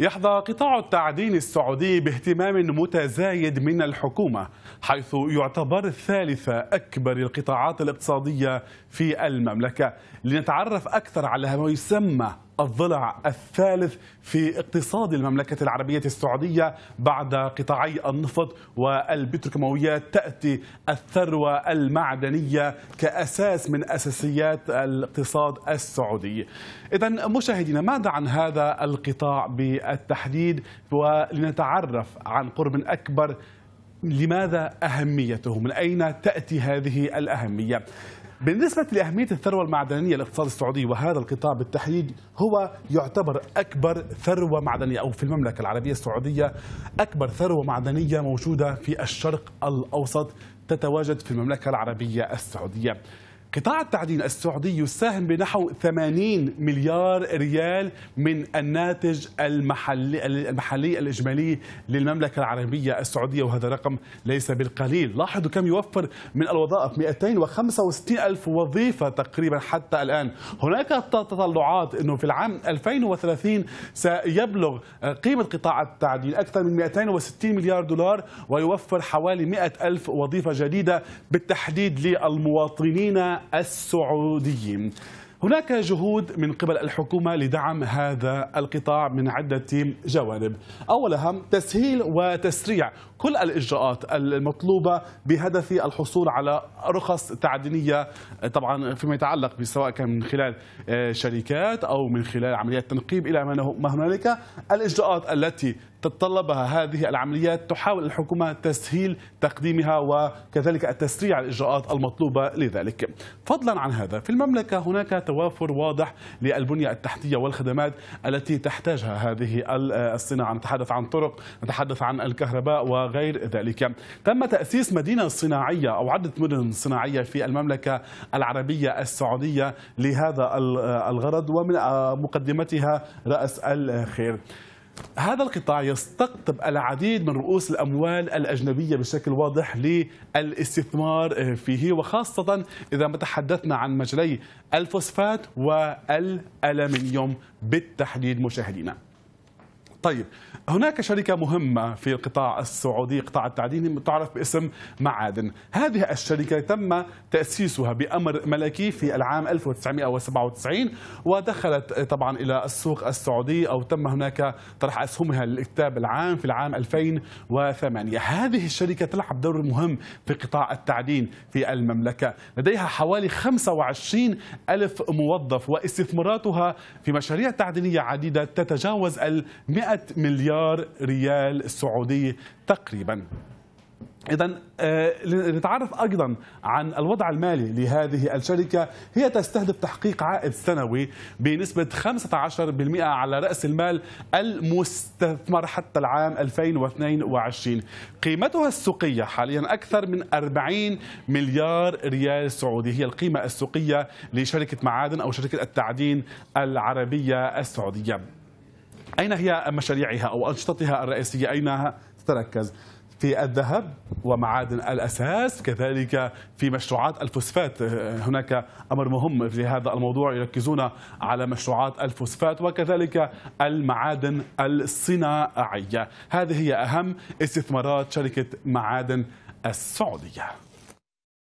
يحظى قطاع التعدين السعودي باهتمام متزايد من الحكومة حيث يعتبر ثالث أكبر القطاعات الاقتصادية في المملكة لنتعرف أكثر على ما يسمى الضلع الثالث في اقتصاد المملكة العربية السعودية بعد قطاعي النفط والبتروكيماويات تأتي الثروة المعدنية كأساس من أساسيات الاقتصاد السعودي إذا مشاهدينا ماذا عن هذا القطاع بالتحديد ولنتعرف عن قرب أكبر لماذا أهميته من أين تأتي هذه الأهمية بالنسبة لأهمية الثروة المعدنية للاقتصاد السعودي وهذا القطاع بالتحديد هو يعتبر أكبر ثروة معدنية أو في المملكة العربية السعودية أكبر ثروة معدنية موجودة في الشرق الأوسط تتواجد في المملكة العربية السعودية قطاع التعدين السعودي يساهم بنحو 80 مليار ريال من الناتج المحلي, المحلي الإجمالي للمملكة العربية السعودية وهذا رقم ليس بالقليل لاحظوا كم يوفر من الوظائف 265 ألف وظيفة تقريبا حتى الآن هناك تطلعات أنه في العام 2030 سيبلغ قيمة قطاع التعدين أكثر من 260 مليار دولار ويوفر حوالي 100 ألف وظيفة جديدة بالتحديد للمواطنين السعوديين هناك جهود من قبل الحكومة لدعم هذا القطاع من عدة جوانب أولها تسهيل وتسريع كل الإجراءات المطلوبة بهدف الحصول على رخص تعدينية طبعا فيما يتعلق سواء كان من خلال آه، شركات أو من خلال عمليات تنقيب إلى ما هنالك الإجراءات التي تتطلبها هذه العمليات تحاول الحكومة تسهيل تقديمها وكذلك التسريع الإجراءات المطلوبة لذلك فضلا عن هذا في المملكة هناك توافر واضح للبنية التحتية والخدمات التي تحتاجها هذه الصناعة نتحدث عن طرق نتحدث عن الكهرباء وغير ذلك تم تأسيس مدينة صناعية أو عدة مدن صناعية في المملكة العربية السعودية لهذا الغرض ومن مقدمتها رأس الخير هذا القطاع يستقطب العديد من رؤوس الاموال الاجنبيه بشكل واضح للاستثمار فيه وخاصه اذا ما تحدثنا عن مجلي الفوسفات والالمنيوم بالتحديد مشاهدينا. طيب هناك شركة مهمة في القطاع السعودي قطاع التعدين تعرف باسم معادن هذه الشركة تم تأسيسها بأمر ملكي في العام 1997 ودخلت طبعا إلى السوق السعودي أو تم هناك طرح أسهمها للإكتتاب العام في العام 2008 هذه الشركة تلعب دور مهم في قطاع التعدين في المملكة لديها حوالي 25 ألف موظف واستثماراتها في مشاريع تعدينية عديدة تتجاوز المئة 100 100 مليار ريال سعودية تقريبا إذا آه، لنتعرف أيضا عن الوضع المالي لهذه الشركة هي تستهدف تحقيق عائد سنوي بنسبة 15% على رأس المال المستثمر حتى العام 2022 قيمتها السوقية حاليا أكثر من 40 مليار ريال سعودي هي القيمة السوقية لشركة معادن أو شركة التعدين العربية السعودية أين هي مشاريعها أو أنشطتها الرئيسية أين تتركز في الذهب ومعادن الأساس كذلك في مشروعات الفوسفات هناك أمر مهم في هذا الموضوع يركزون على مشروعات الفوسفات وكذلك المعادن الصناعية هذه هي أهم استثمارات شركة معادن السعودية